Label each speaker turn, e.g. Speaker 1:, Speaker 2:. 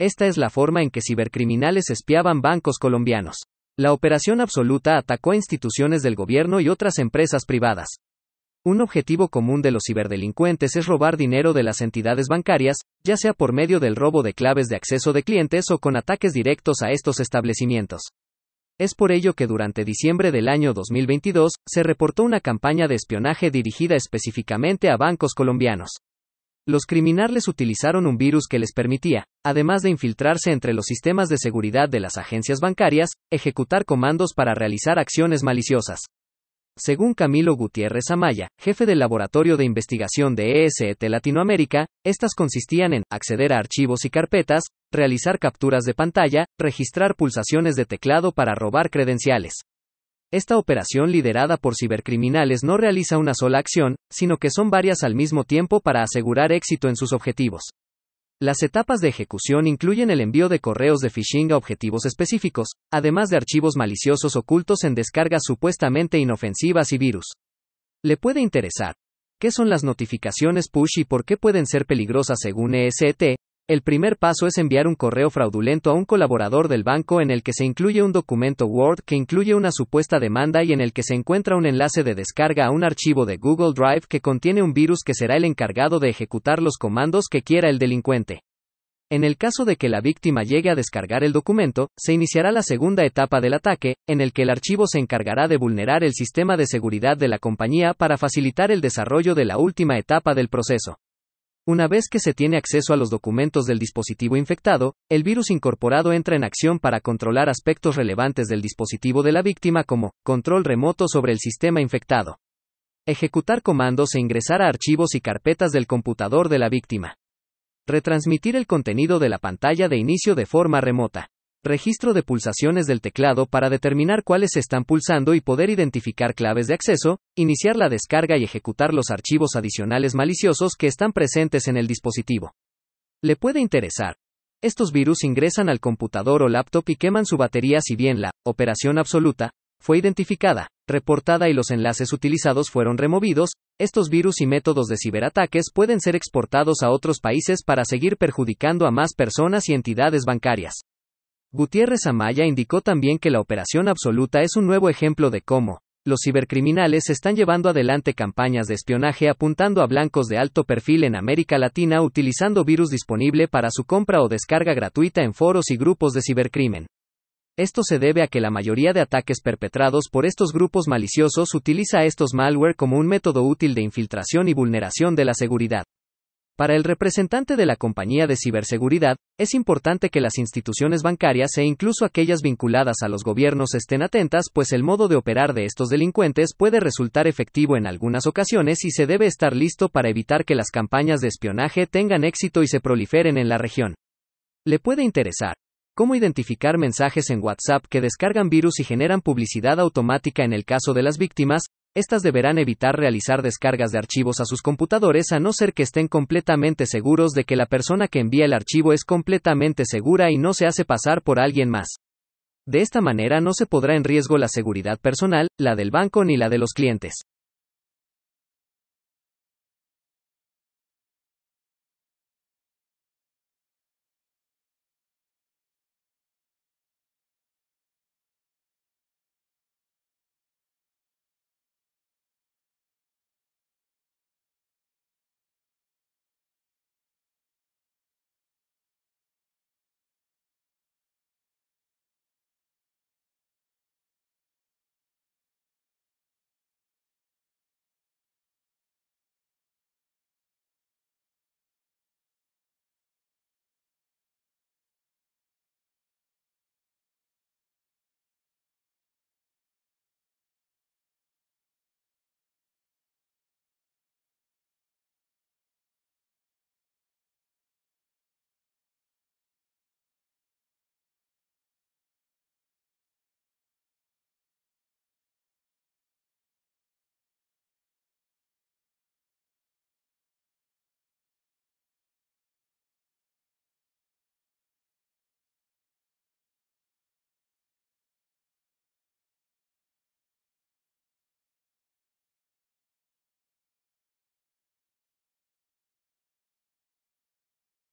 Speaker 1: Esta es la forma en que cibercriminales espiaban bancos colombianos. La operación absoluta atacó a instituciones del gobierno y otras empresas privadas. Un objetivo común de los ciberdelincuentes es robar dinero de las entidades bancarias, ya sea por medio del robo de claves de acceso de clientes o con ataques directos a estos establecimientos. Es por ello que durante diciembre del año 2022 se reportó una campaña de espionaje dirigida específicamente a bancos colombianos. Los criminales utilizaron un virus que les permitía, además de infiltrarse entre los sistemas de seguridad de las agencias bancarias, ejecutar comandos para realizar acciones maliciosas. Según Camilo Gutiérrez Amaya, jefe del Laboratorio de Investigación de ESET Latinoamérica, estas consistían en acceder a archivos y carpetas, realizar capturas de pantalla, registrar pulsaciones de teclado para robar credenciales. Esta operación liderada por cibercriminales no realiza una sola acción, sino que son varias al mismo tiempo para asegurar éxito en sus objetivos. Las etapas de ejecución incluyen el envío de correos de phishing a objetivos específicos, además de archivos maliciosos ocultos en descargas supuestamente inofensivas y virus. Le puede interesar. ¿Qué son las notificaciones push y por qué pueden ser peligrosas según EST? El primer paso es enviar un correo fraudulento a un colaborador del banco en el que se incluye un documento Word que incluye una supuesta demanda y en el que se encuentra un enlace de descarga a un archivo de Google Drive que contiene un virus que será el encargado de ejecutar los comandos que quiera el delincuente. En el caso de que la víctima llegue a descargar el documento, se iniciará la segunda etapa del ataque, en el que el archivo se encargará de vulnerar el sistema de seguridad de la compañía para facilitar el desarrollo de la última etapa del proceso. Una vez que se tiene acceso a los documentos del dispositivo infectado, el virus incorporado entra en acción para controlar aspectos relevantes del dispositivo de la víctima como control remoto sobre el sistema infectado, ejecutar comandos e ingresar a archivos y carpetas del computador de la víctima, retransmitir el contenido de la pantalla de inicio de forma remota, Registro de pulsaciones del teclado para determinar cuáles se están pulsando y poder identificar claves de acceso, iniciar la descarga y ejecutar los archivos adicionales maliciosos que están presentes en el dispositivo. Le puede interesar. Estos virus ingresan al computador o laptop y queman su batería si bien la operación absoluta fue identificada, reportada y los enlaces utilizados fueron removidos, estos virus y métodos de ciberataques pueden ser exportados a otros países para seguir perjudicando a más personas y entidades bancarias. Gutiérrez Amaya indicó también que la operación absoluta es un nuevo ejemplo de cómo, los cibercriminales están llevando adelante campañas de espionaje apuntando a blancos de alto perfil en América Latina utilizando virus disponible para su compra o descarga gratuita en foros y grupos de cibercrimen. Esto se debe a que la mayoría de ataques perpetrados por estos grupos maliciosos utiliza estos malware como un método útil de infiltración y vulneración de la seguridad. Para el representante de la compañía de ciberseguridad, es importante que las instituciones bancarias e incluso aquellas vinculadas a los gobiernos estén atentas, pues el modo de operar de estos delincuentes puede resultar efectivo en algunas ocasiones y se debe estar listo para evitar que las campañas de espionaje tengan éxito y se proliferen en la región. Le puede interesar. Cómo identificar mensajes en WhatsApp que descargan virus y generan publicidad automática en el caso de las víctimas, estas deberán evitar realizar descargas de archivos a sus computadores a no ser que estén completamente seguros de que la persona que envía el archivo es completamente segura y no se hace pasar por alguien más. De esta manera no se podrá en riesgo la seguridad personal, la del banco ni la de los clientes.